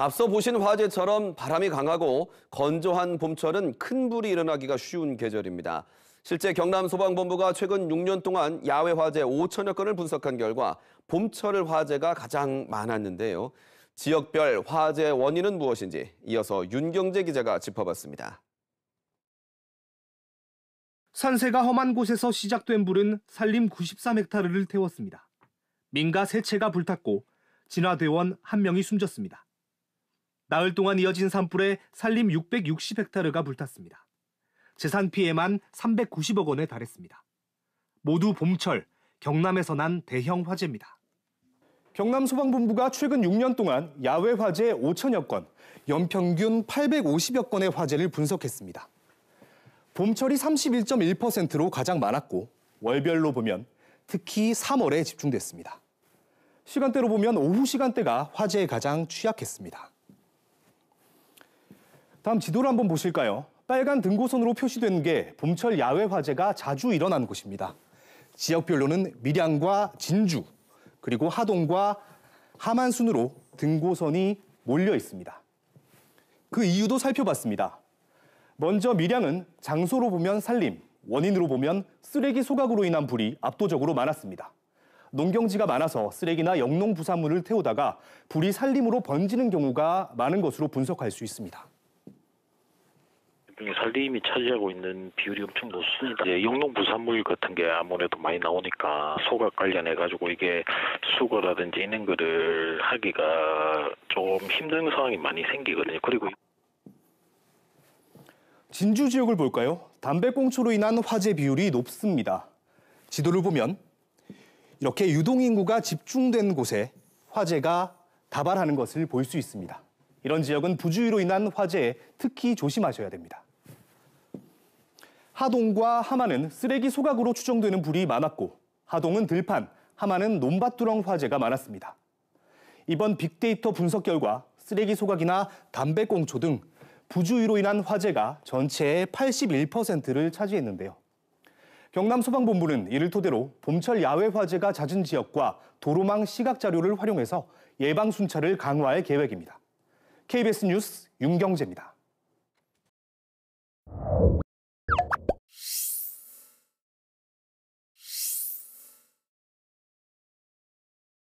앞서 보신 화재처럼 바람이 강하고 건조한 봄철은 큰 불이 일어나기가 쉬운 계절입니다. 실제 경남소방본부가 최근 6년 동안 야외 화재 5천여 건을 분석한 결과 봄철 화재가 가장 많았는데요. 지역별 화재 원인은 무엇인지 이어서 윤경재 기자가 짚어봤습니다. 산세가 험한 곳에서 시작된 불은 산림 93헥타르를 태웠습니다. 민가 3채가 불탔고 진화대원 한명이 숨졌습니다. 나흘 동안 이어진 산불에 산림 660헥타르가 불탔습니다. 재산 피해만 390억 원에 달했습니다. 모두 봄철 경남에서 난 대형 화재입니다. 경남 소방본부가 최근 6년 동안 야외 화재 5천여 건, 연평균 850여 건의 화재를 분석했습니다. 봄철이 31.1%로 가장 많았고 월별로 보면 특히 3월에 집중됐습니다. 시간대로 보면 오후 시간대가 화재에 가장 취약했습니다. 다음 지도를 한번 보실까요? 빨간 등고선으로 표시된 게 봄철 야외 화재가 자주 일어나는 곳입니다. 지역별로는 밀양과 진주, 그리고 하동과 하만 순으로 등고선이 몰려 있습니다. 그 이유도 살펴봤습니다. 먼저 밀양은 장소로 보면 산림, 원인으로 보면 쓰레기 소각으로 인한 불이 압도적으로 많았습니다. 농경지가 많아서 쓰레기나 영농 부산물을 태우다가 불이 산림으로 번지는 경우가 많은 것으로 분석할 수 있습니다. 산림이 차지하고 있는 비율이 엄청 높습니다. 이제 예, 영농 부산물 같은 게 아무래도 많이 나오니까 소가 관련해 가지고 이게 수거라든지 있는 거를 하기가 좀 힘든 상황이 많이 생기거든요. 그리고 진주 지역을 볼까요? 담배꽁초로 인한 화재 비율이 높습니다. 지도를 보면 이렇게 유동 인구가 집중된 곳에 화재가 다발하는 것을 볼 수 있습니다. 이런 지역은 부주의로 인한 화재에 특히 조심하셔야 됩니다. 하동과 하마는 쓰레기 소각으로 추정되는 불이 많았고 하동은 들판, 하마는 논밭두렁 화재가 많았습니다. 이번 빅데이터 분석 결과 쓰레기 소각이나 담배 꽁초 등 부주의로 인한 화재가 전체의 81%를 차지했는데요. 경남 소방본부는 이를 토대로 봄철 야외 화재가 잦은 지역과 도로망 시각 자료를 활용해서 예방 순찰을 강화할 계획입니다. KBS 뉴스 윤경재입니다.